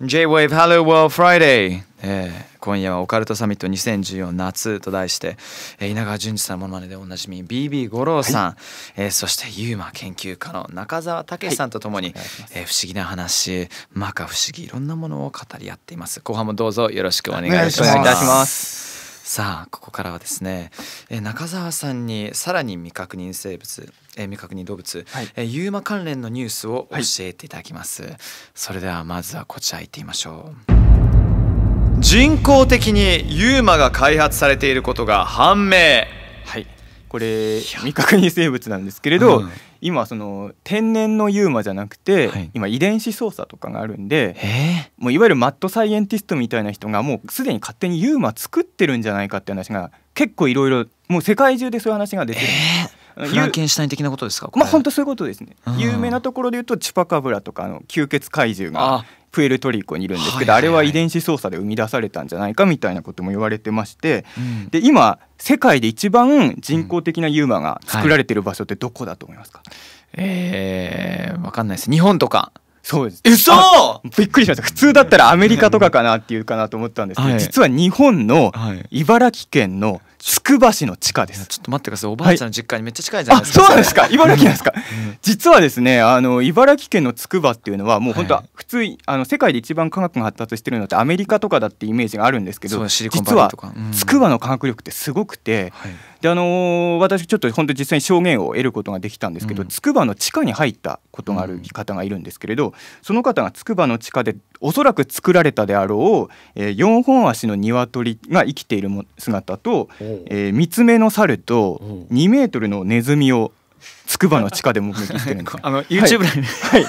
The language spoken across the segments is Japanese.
J-Wave Hello World Friday、えー、今夜はオカルトサミット2014夏と題して、えー、稲川淳二さんものまねでおなじみ BB 五郎さん、はい、えー、そしてユーマ研究家の中澤武さんとともに、はい、えー、不思議な話摩訶不思議いろんなものを語り合っています後半もどうぞよろしくお願いします。さあここからはですね、えー、中澤さんにさらに未確認生物、えー、未確認動物、はい、えー、ユーマ関連のニュースを教えていただきます、はい、それではまずはこちら行ってみましょう人工的にユーマが開発されていることが判明はいこれ未確認生物なんですけれど、うん今その天然のユーマじゃなくて、はい、今遺伝子操作とかがあるんでもういわゆるマッドサイエンティストみたいな人がもうすでに勝手にユーマ作ってるんじゃないかって話が結構いろいろもう世界中でそういう話が出てるんです。フランケンシュタイン的なことですかまあ本当そういうことですね、うん、有名なところで言うとチュパカブラとかの吸血怪獣がプエルトリコにいるんですけど、あれは遺伝子操作で生み出されたんじゃないかみたいなことも言われてまして、うん、で今世界で一番人工的なユーマが作られてる場所ってどこだと思いますか、うんはい、えー、わかんないです日本とかそうですうびっくりしました普通だったらアメリカとかかなっていうかなと思ったんですけど、はい、実は日本の茨城県の、はいつくば市の地下です。ちょっと待ってください。おばあちゃんの実家にめっちゃ近いじゃないですか。はい、そうなんですか。茨城なんですか。うん、実はですね、あの茨城県のつくばっていうのはもう本当は普通、はい、あの世界で一番科学が発達してるのってアメリカとかだってイメージがあるんですけど、実はつくばの科学力ってすごくて。はいであのー、私ちょっと本当実際に証言を得ることができたんですけど、つくばの地下に入ったことがある方がいるんですけれど、その方がつくばの地下でおそらく作られたであろう、えー、4本足の鶏が生きている姿と、えー、3つ目の猿と2メートルのネズミを筑波の地下で目撃してるんです、あの YouTube ライブ、はい、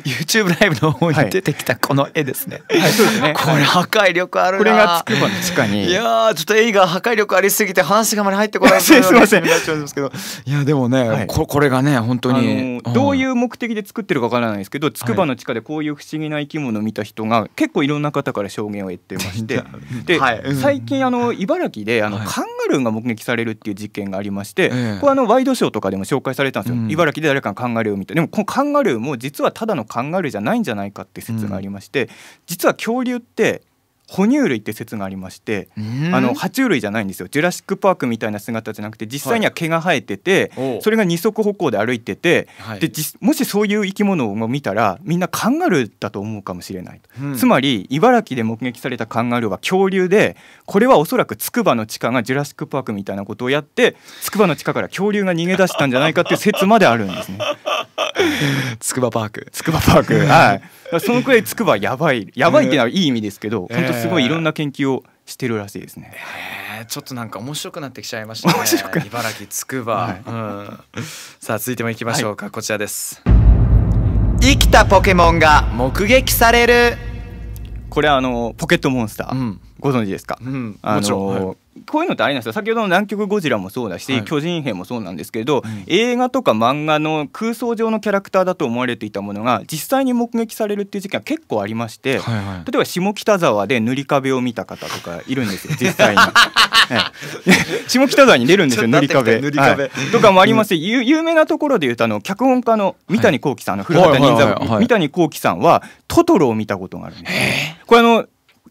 YouTube ライブの方に出てきたこの絵ですね。はい、そうですね。これ破壊力あるこれが筑波の地下に。いやちょっと映画破壊力ありすぎて話がまり入ってこない。すみません。なっちゃうんですけど。いやでもね、はい、ここれがね本当に、どういう目的で作ってるかわからないですけど、筑波の地下でこういう不思議な生き物を見た人が結構いろんな方から証言を得てまして、で、はい、最近あの茨城であの、カンガルーが目撃されるっていう実験がありまして、これあのワイドショーとかでも紹介されれたんですよ、うん、茨城で誰かがカンガルーを見たでもこのカンガルーも実はただのカンガルーじゃないんじゃないかって説がありまして、実は恐竜って哺乳類って説がありまして、あの爬虫類じゃないんですよジュラシック・パークみたいな姿じゃなくて実際には毛が生えてて、はい、それが二足歩行で歩いてて、はい、でもしそういう生き物を見たらみんなカンガルーだと思うかもしれない、うん、つまり茨城で目撃されたカンガルーは恐竜でこれはおそらく筑波の地下がジュラシック・パークみたいなことをやって筑波の地下から恐竜が逃げ出したんじゃないかっていう説まであるんですね。筑波パーク 筑波パークはい そのくらいつくばやばいやばいっていうのはいい意味ですけど、えー、本当すごいいろんな研究をしてるらしいですね、えー、ちょっとなんか面白くなってきちゃいましたね茨城つくば、はいうん、さあ続いてもいきましょうか、はい、こちらです生きたポケモンが目撃されるこれはあのポケットモンスター、うん、ご存知ですか、うん、あのもちろん、はいこういうのってありなんですよ先ほどの南極ゴジラもそうだし、はい、巨人兵もそうなんですけれど、うん、映画とか漫画の空想上のキャラクターだと思われていたものが実際に目撃されるっていう事件は結構ありまして、はいはい、例えば下北沢で塗り壁を見た方とかいるんですよ 実際に。はい、下北沢に出るんですよ塗り壁塗り壁、はい、とかもありますし、うん、有名なところでいうとあの脚本家の三谷幸喜さんの古畑任三郎三谷幸喜さんはトトロを見たことがあるんです。これあの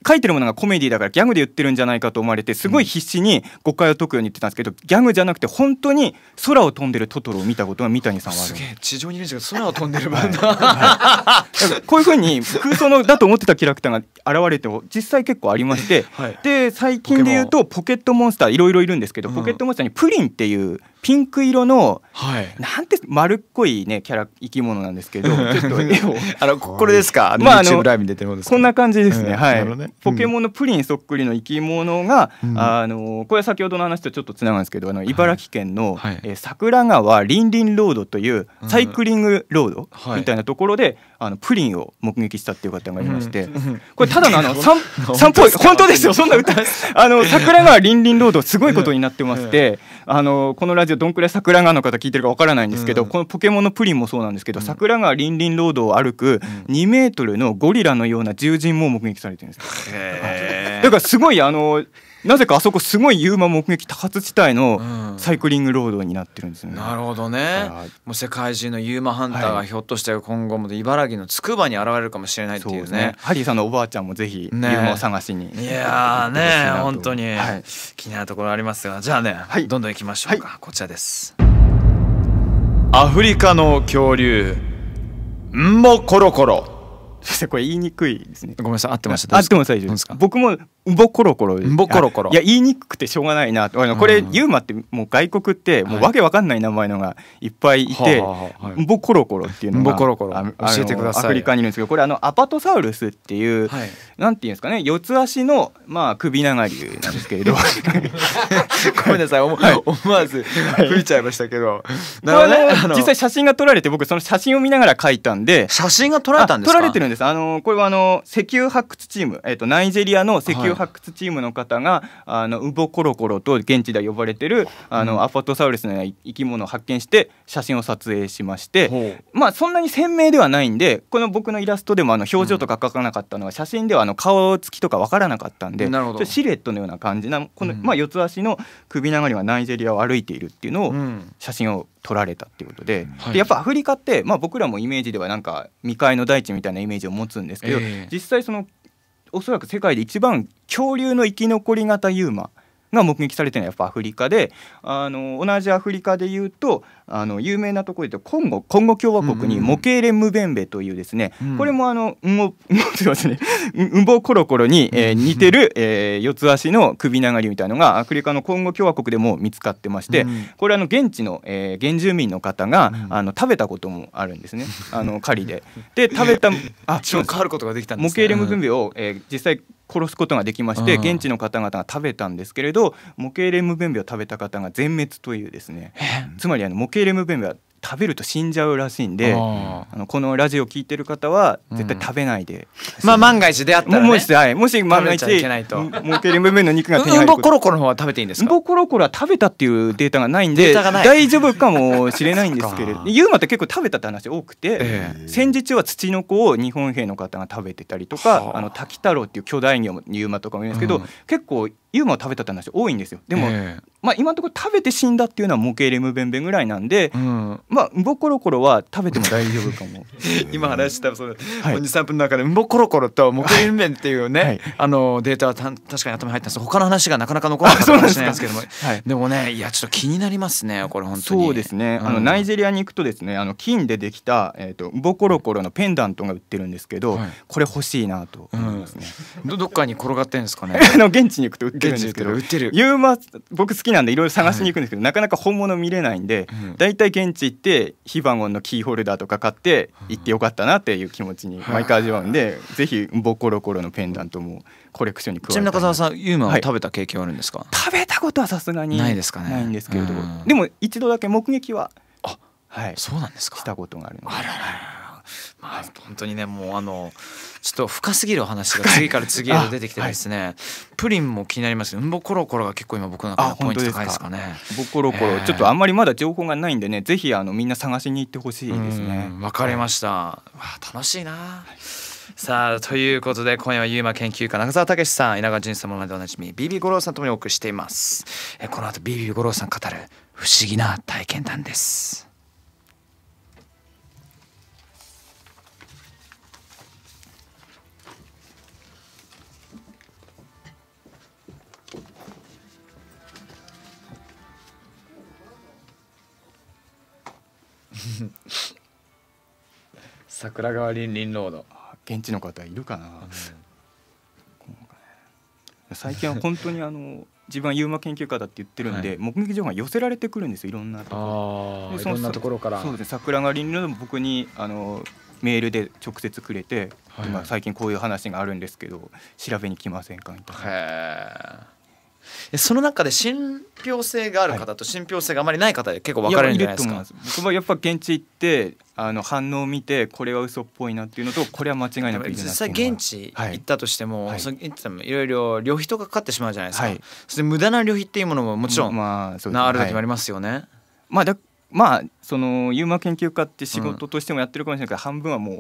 書いてるものがコメディだからギャグで言ってるんじゃないかと思われてすごい必死に誤解を解くように言ってたんですけど、ギャグじゃなくて本当に空を飛んでるトトロを見たことが三谷さんはある地上にいるんですけど空を飛んでる番だ、はい こういうふうに空想のだと思ってたキャラクターが現れても実際結構ありまして、はい、で最近で言うとポケットモンスターいろいろいるんですけど、ポケットモンスターにプリンっていうピンク色の、はい、なんて丸っこいねキャラ生き物なんですけど、ちょっとあのこれですか、まあ、あのこんな感じですね、うん、はい、ね、ポケモンのプリンそっくりの生き物が、うん、あのこれは先ほどの話とちょっとつながるんですけど、あの茨城県の、はい、え桜川りんりんロードというサイクリングロードみたいなところで、はいあのプリンを目撃したっていう方がいまして、うん、これただのあの散散歩本当ですよそんな歌あの桜川りんりんロードすごいことになってまして、あのこのラジオどんくらい桜川の方聞いてるかわからないんですけど、このポケモンのプリンもそうなんですけど、桜川りんりんロードを歩く2メートルのゴリラのような獣人も目撃されてるんです。だからすごいあのなぜかあそこすごいユーマ目撃多発地帯のサイクリングロードになってるんですよね、うん、なるほどねもう世界中のユーマハンターがひょっとして今後も茨城の筑波に現れるかもしれないっていうね、ね、ハリーさんのおばあちゃんもぜひユーマを探しに、ね、いやね本当に、はい、気になるところありますがじゃあね、はい、どんどんいきましょうか、はい、こちらですアフリカの恐竜んもコロコロ これ言いにくいですねごめんなさい合ってました合ってます大丈夫ですか僕もんぼころころんぼころころいや言いにくくてしょうがないなあのこれ、うん、ユーマってもう外国ってもうわけわかんない名前のがいっぱいいて、んぼころころっていうのがコロコロ教えてくださいアフリカにいるんですけどこれあのアパトサウルスっていう、はい、なんていうんですかね四つ足のまあ首長竜なんですけれど ごめんなさい、はい、思わず吹いちゃいましたけど、はいね、実際写真が撮られて僕その写真を見ながら書いたんで写真が撮られたんですか撮られてるんですあのこれはあの石油発掘チームえっ、ー、とナイジェリアの石油発掘チームの方があのウボコロコロと現地で呼ばれてるあの、アファトサウルスのような生き物を発見して写真を撮影しまして、まあ、そんなに鮮明ではないんでこの僕のイラストでもあの表情とか描かなかったのは、写真ではあの顔つきとか分からなかったんでシルエットのような感じなこの、まあ、四つ足の首長にはナイジェリアを歩いているっていうのを写真を撮られたっていうことではい、でやっぱアフリカって、まあ、僕らもイメージではなんか未開の大地みたいなイメージを持つんですけど、えー、実際そのおそらく世界で一番恐竜の生き残り型ユーマが目撃されてるのはやっぱアフリカであの同じアフリカでいうとあの有名なところでコンゴコンゴ共和国にモケーレ・ムベンベというですね、うんうん、これもあのうんぼすいませんねうんぼコロコロに、えー、似てる、えー、四つ足の首長りみたいのがアフリカのコンゴ共和国でも見つかってまして、うん、これあの現地の、えー、原住民の方が、うん、あの食べたこともあるんですね あの狩りで。で食べた あちょっとわることができたんです、ね、モケーレ・ムベンベを、えー、実際殺すことができまして現地の方々が食べたんですけれどモケーレムベンベを食べた方が全滅というですねつまりあのモケーレムベンベは食べると死んじゃうらしいんであのこのラジオ聞いてる方は絶対食べないで、うん、まあ万が一であったら、ね、もし、はい、もし万が一儲ける部分の肉が手に入るうんぼコロコロの方は食べていいんですかうんぼコロコロは食べたっていうデータがないんで大丈夫かもしれないんですけれどユーマって結構食べたって話多くて、えー、戦時中は土の子を日本兵の方が食べてたりとかあの滝太郎っていう巨大魚もユーマとかもいるんですけど、うん、結構ユーマを食べたって話多いんですよでも、えー、まあ、今のところ食べて死んだっていうのは模型レムベンベンぐらいなんで、うん、まあボコロコロは食べても大丈夫かも 今話したその、23分の中でボコロコロと模型レムベンっていうね、はい、あのデータはた確かに頭に入ったんです他の話がなかなか残らなかったかもしれないですけども、はい、でもねいやちょっと気になりますねこれ本当にそうですね、うん、あのナイジェリアに行くとですねあの金でできた、えーと、ボコロコロのペンダントが売ってるんですけど、これ欲しいなと思いますね、うん、どっかに転がってんですかね あの現地に行くとるんですけどユーマ僕好きなんでいろいろ探しに行くんですけど、はい、なかなか本物見れないんで、うん、現地行ってヒバゴンのキーホルダーとか買って行ってよかったなっていう気持ちに毎回味わうんで、ぜひボコロコロのペンダントもコレクションに加えてちなみに中澤さんユーマは食べた経験あるんですか、はい、食べたことはさすがにないですかねないんですけれど、うん、でも一度だけ目撃はあはいそうなんですかしたことがあるので。あららまあ、本当にねもうあのちょっと深すぎるお話が次から次へと出てきてですね、はい、プリンも気になりますけどうんぼコロコロが結構今僕の中でポイント高いですかねうんぼコロコロ、えー、ちょっとあんまりまだ情報がないんでねぜひあのみんな探しに行ってほしいですねわかりました、はい、楽しいな、はい、さあということで今夜はユーマ研究家中澤武さん稲川淳さんもでおなじみ BB 五郎さんともにお送りしていますえこの後 BB 五郎さん語る不思議な体験談です桜川りんりんロード現地の方いるかな、うん、最近は本当にあの 自分はユーマ研究家だって言ってるんで、はい、目撃情報が寄せられてくるんですよいろんなところところからそうです、ね、桜が林僕にあのメールで直接くれて、はい、今最近こういう話があるんですけど調べに来ませんかみたいな。その中で信憑性がある方と信憑性があまりない方で結構分かれるんじゃないですか、はい、僕はやっぱ現地行ってあの反応を見てこれは嘘っぽいなっていうのとこれは間違いなくいい実際現地行ったとしても、はい、そもいろいろ旅費とかかかってしまうじゃないですか、はい、それ無駄な旅費っていうものももちろん、まあ、ね、ある時もありますよね、はい、まあだまあそのユーマ研究家って仕事としてもやってるかもしれないけど、うん、半分はもう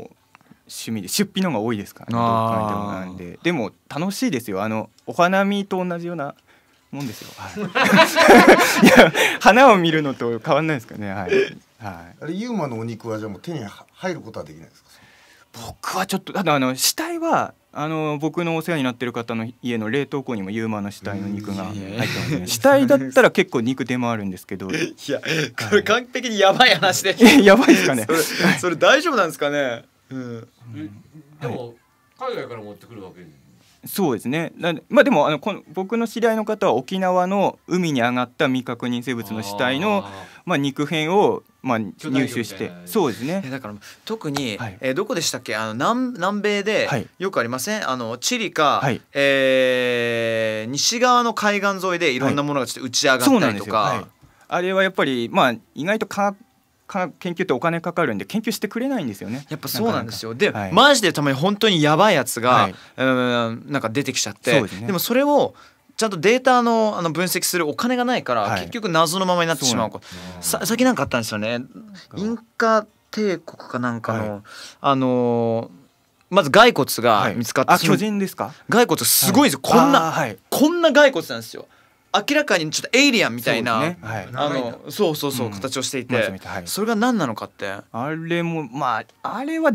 趣味で出費の方が多いですから、ね、でも楽しいですよあのお花見と同じようなもんですよ。はい、いや花を見るのと変わんないですかね。はい。はい。あれユーマのお肉はじゃもう手に入ることはできないですか。僕はちょっとただあの死体はあの僕のお世話になってる方の家の冷凍庫にもユーマの死体の肉が入ってますね、死体だったら結構肉出回るんですけどいやこれ完璧にやばい話でやばいですかねそれ大丈夫なんですかね、うん、うん、でも、はい、海外から持ってくるわけそうですねなまあ、でもあのこの僕の知り合いの方は沖縄の海に上がった未確認生物の死体のまあ、肉片をまあ、入手してそうですねだから特に、はい、えー、どこでしたっけあの南南米でよくありません、はい、あのチリか、はい、えー、西側の海岸沿いでいろんなものがちょっと打ち上がったりとか。はいあれはやっぱり、まあ、意外と科科研究ってお金かかるんで研究してくれないんですよねやっぱそうなんですよで、はい、マジでたまに本当にやばいやつが、はい、うんなんか出てきちゃって、ね、でもそれをちゃんとデータのあの分析するお金がないから、はい、結局謎のままになってしまうさ先なんかあったんですよねインカ帝国かなんかの、はい、あのーまず骸骨が見つかった、はい、巨人ですか骸骨すごいです、はい、こんな、はい、こんな骸骨なんですよ明らかにちょっとエイリアンみたいな、あのそうそうそう、形をしていて、それが何なのかってあれもまああれは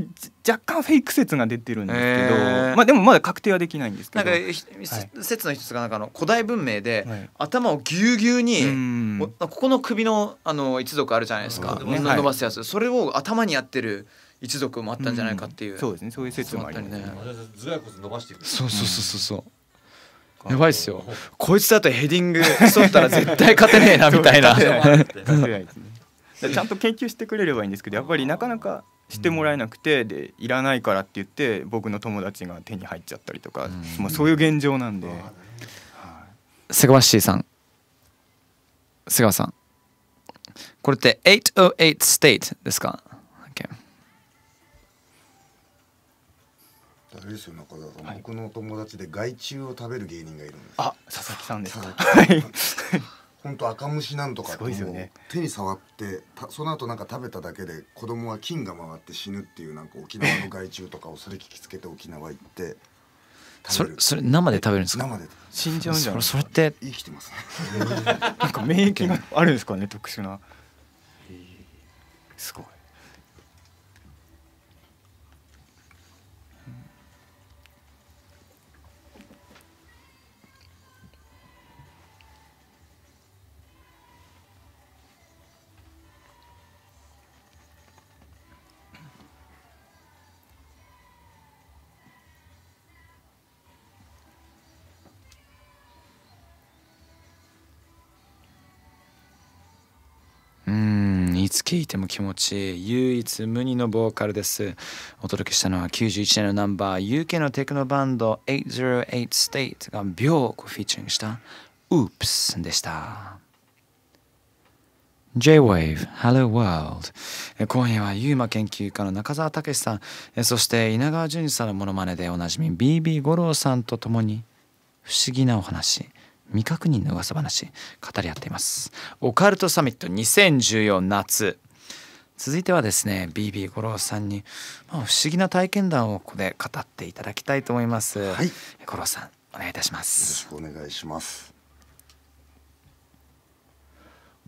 若干フェイク説が出てるんですけど、まあ、でもまだ確定はできないんですけどなんか、説の一つがなんかの古代文明で、頭をぎゅうぎゅうにここの首のあの一族あるじゃないですか、伸ばすやつ、それを頭にやってる。一族もあったんじゃないかっていう、そうですねそういう説もありますね。そうそうそうそうそう。やばいっすよこいつだとヘディング競ったら絶対勝てねえなみたいなね、ちゃんと研究してくれればいいんですけどやっぱりなかなかしてもらえなくてでいらないからって言って僕の友達が手に入っちゃったりとか、うん、もうそういう現状なんで、うん、はい、セガワシーさんガ川さんこれって808 state ですかあれですよ中澤さん、はい、僕の友達で害虫を食べる芸人がいるんですあ佐々木さんですは 本当赤虫なんとかってもう手に触ってその後なんか食べただけで子供は菌が回って死ぬっていうなんか沖縄の害虫とかをそれ聞きつけて沖縄行ってそれそれ生で食べるんですか生で死んじゃうんじゃんそれって生きてます、ね、なんか免疫があるんですかね特殊なすごいつ聴いても気持ちいい唯一無二のボーカルですお届けしたのは91年のナンバー UK のテクノバンド808 State が秒フィーチャングした Oops でした J-Wave Hello World 今夜はユーマ研究家の中澤武さんそして稲川淳二さんのモノマネでおなじみ BB 五郎さんと共に不思議なお話未確認の噂話語り合っていますオカルトサミット2014夏続いてはですね BB 五郎さんに、まあ、不思議な体験談をここで語っていただきたいと思います、はい、五郎さんお願いいたしますよろしくお願いします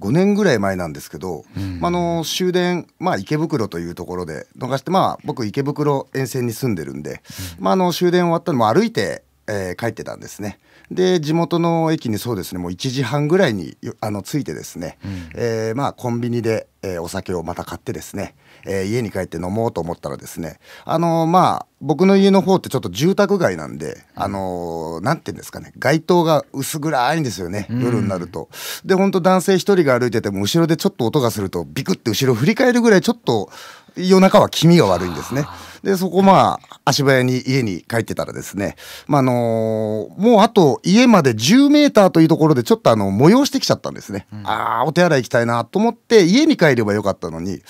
5年ぐらい前なんですけど、うん、まあの終電、まあ、池袋というところで逃して、まあ、僕池袋沿線に住んでるんで、うん、まあ、あの終電終わったのも歩いて、えー、帰ってたんですねで地元の駅にそうですねもう1時半ぐらいにあの着いてですね、うん、えー、まあ、コンビニで、えー、お酒をまた買ってですね、えー、家に帰って飲もうと思ったらですねあのまあ僕の家の方ってちょっと住宅街なんで、あのなんていうんですかね街灯が薄暗いんですよね、夜になると。で本当男性1人が歩いてても後ろでちょっと音がするとビクッて後ろ振り返るぐらいちょっと夜中は気味が悪いんですね。で、そこまあ、足早に家に帰ってたらですね、まあ、あのー、もうあと家まで10メーターというところでちょっとあの、催してきちゃったんですね。うん、ああ、お手洗い行きたいなと思って、家に帰ればよかったのに、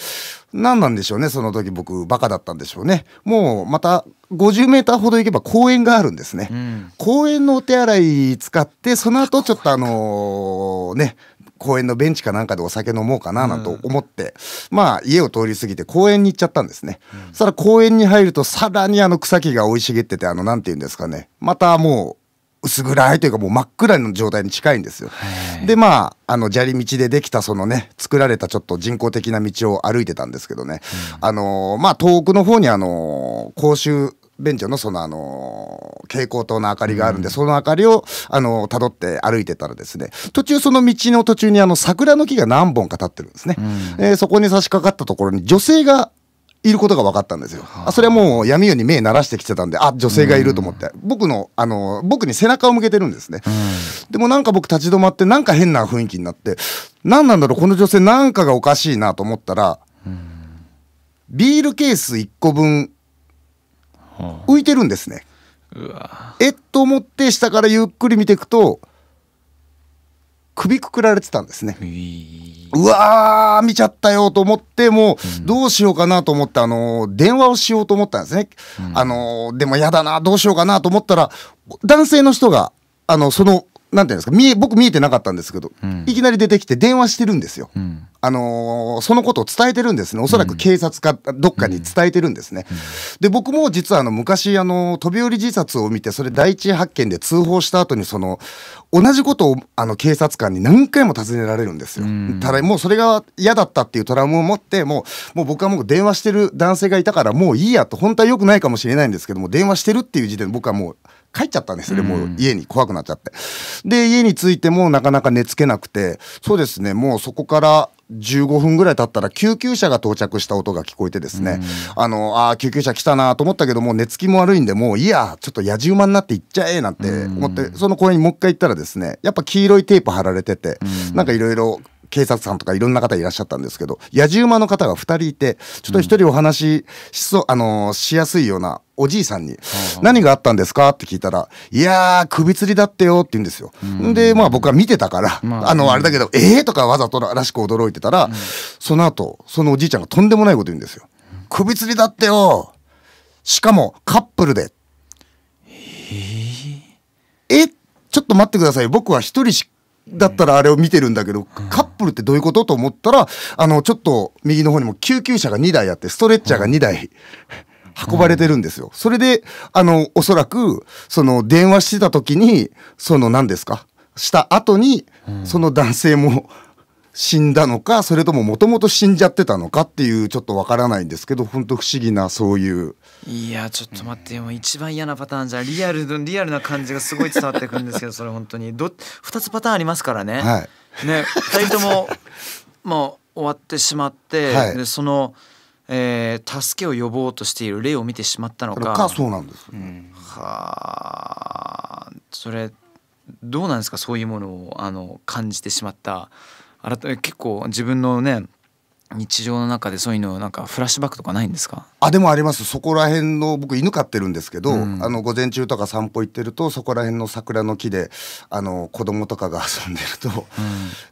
何なんでしょうね、その時僕、バカだったんでしょうね。もう、また、50メーターほど行けば公園があるんですね。うん、公園のお手洗い使って、その後ちょっとあのー、ね、公園のベンチかなんかでお酒飲もうかななんて思って、うん、まあ家を通り過ぎて公園に行っちゃったんですね、うん、そしたら公園に入るとさらにあの草木が生い茂っててあの何て言うんですかねまたもう薄暗いというかもう真っ暗の状態に近いんですよ。でまああの砂利道でできたそのね作られたちょっと人工的な道を歩いてたんですけどね、うん、あのまあ遠くの方にあの公衆便所のそのあの蛍光灯の明かりがあるんで、うん、その明かりをあの辿って歩いてたらですね途中その道の途中にあの桜の木が何本か立ってるんですね、うん、えー、そこに差し掛かったところに女性がいることが分かったんですよ。あそれはもう闇夜に目鳴らしてきてたんで、あ、女性がいると思って、うん、僕の、あの、僕に背中を向けてるんですね。うん、でもなんか僕立ち止まって、なんか変な雰囲気になって、何なんだろう、この女性なんかがおかしいなと思ったら、うん、ビールケース1個分浮いてるんですね。えっと思って下からゆっくり見ていくと首くくられてたんですね。うわー見ちゃったよと思ってもうどうしようかなと思って、あの電話をしようと思ったんですね。うん、あのでもやだなどうしようかなと思ったら男性の人があのそのなんていうんですか見え僕見えてなかったんですけど、うん、いきなり出てきて電話してるんですよ、うん、あのー、そのことを伝えてるんですねおそらく警察か、どっかに伝えてるんですね、で僕も実はあの昔あの飛び降り自殺を見てそれ第一発見で通報した後にその同じことをあの警察官に何回も尋ねられるんですよ、ただもうそれが嫌だったっていうトラウマを持ってもうもう僕はもう電話してる男性がいたからもういいやと本当は良くないかもしれないんですけども電話してるっていう時点で僕はもう帰っちゃったんですよね、もう家に怖くなっちゃって。で、家に着いてもなかなか寝つけなくて、そうですね、もうそこから15分ぐらい経ったら救急車が到着した音が聞こえてですね、あのあ救急車来たなと思ったけども寝つきも悪いんでもういやちょっとやじ馬になって行っちゃえなんて思って、その公園にもう一回行ったらですねやっぱ黄色いテープ貼られてて、ん、なんかいろいろ警察官とかいろんな方いらっしゃったんですけど、やじ馬の方が2人いて、ちょっと1人お話しそう、ん、あのしやすいようなおじいさんに、何があったんですかって聞いたら、いやー、首吊りだってよって言うんですよ。で、まあ僕は見てたから、まあ、あの、あれだけど、えーとかわざとらしく驚いてたら、うん、その後、そのおじいちゃんがとんでもないこと言うんですよ。首吊りだってよしかもカップルで。えー、え、ちょっと待ってください。僕は一人しだったらあれを見てるんだけど、カップルってどういうことと思ったら、あの、ちょっと右の方にも救急車が2台あって、ストレッチャーが2台。運ばれてるんですよ。それで、あの、おそらく、その、電話してた時に、その、何ですかした後に、その男性も死んだのか、それとももともと死んじゃってたのかっていう、ちょっとわからないんですけど、ほんと不思議な、そういう。いやちょっと待って、うん、一番嫌なパターンじゃリアルのリアルな感じがすごい伝わってくるんですけどそれ本当にど2つパターンありますからね。はい、ね2人とももう終わってしまって、はい、でその、えー、助けを呼ぼうとしている例を見てしまったのか。そうなんです、うん、はあそれどうなんですかそういうものをあの感じてしまった改め結構自分のね日常の中でそういうのなんかフラッシュバックとかないんですかあでもありますそこら辺の僕犬飼ってるんですけど、うん、あの午前中とか散歩行ってるとそこら辺の桜の木であの子供とかが遊んでると、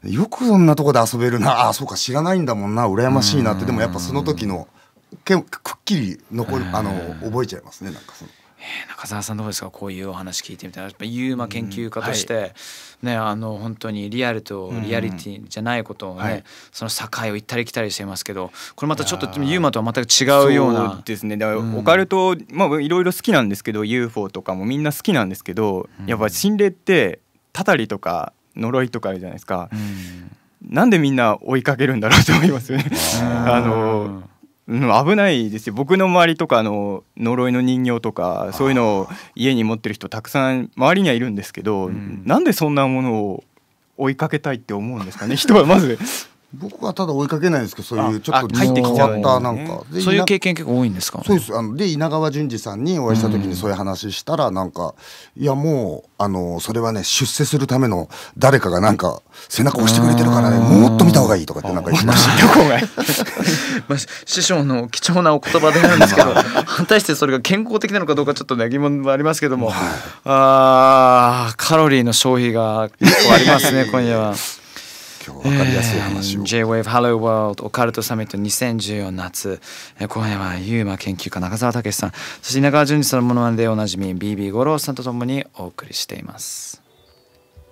うん、よくそんなとこで遊べるなあそうか知らないんだもんな羨ましいなって、うん、でもやっぱその時のけくっきり残るあの覚えちゃいますねなんかその。中澤さんどうですかこういうお話聞いてみたらやっぱユーマ研究家として、うんはい、ねあの本当にリアルとリアリティじゃないことをね、うんはい、その境を行ったり来たりしていますけどこれまたちょっとユーマとは全く違うようなですねだからオカルト、うん、まあいろいろ好きなんですけど UFO とかもみんな好きなんですけど、やっぱ心霊ってたたりとか呪いとかあるじゃないですか、なんでみんな追いかけるんだろうと思いますよね あのうん、危ないですよ僕の周りとかの呪いの人形とかそういうのを家に持ってる人たくさん周りにはいるんですけど、うん、なんでそんなものを追いかけたいって思うんですかね人はまず僕はただ追いかけないんですけどそういうちょっと変わったなんか、そういう経験結構多いんですかそうですあので稲川淳二さんにお会いした時にそういう話したらなんか、うん、いやもうあのそれはね出世するための誰かがなんか背中押してくれてるからねもっと見た方がいいとかってなんか言ってました 師匠の貴重なお言葉でなんですけど果たしてそれが健康的なのかどうかちょっとね疑問もありますけども、はい、あカロリーの消費が結構ありますね今夜は。今日分かりやすい話を、えー、J-WAVE Hello World オカルトサミット2014夏、えー、今夜はユーマ研究家中澤武さんそして稲川淳二さんのものまねでおなじみ BB 五郎さんとともにお送りしています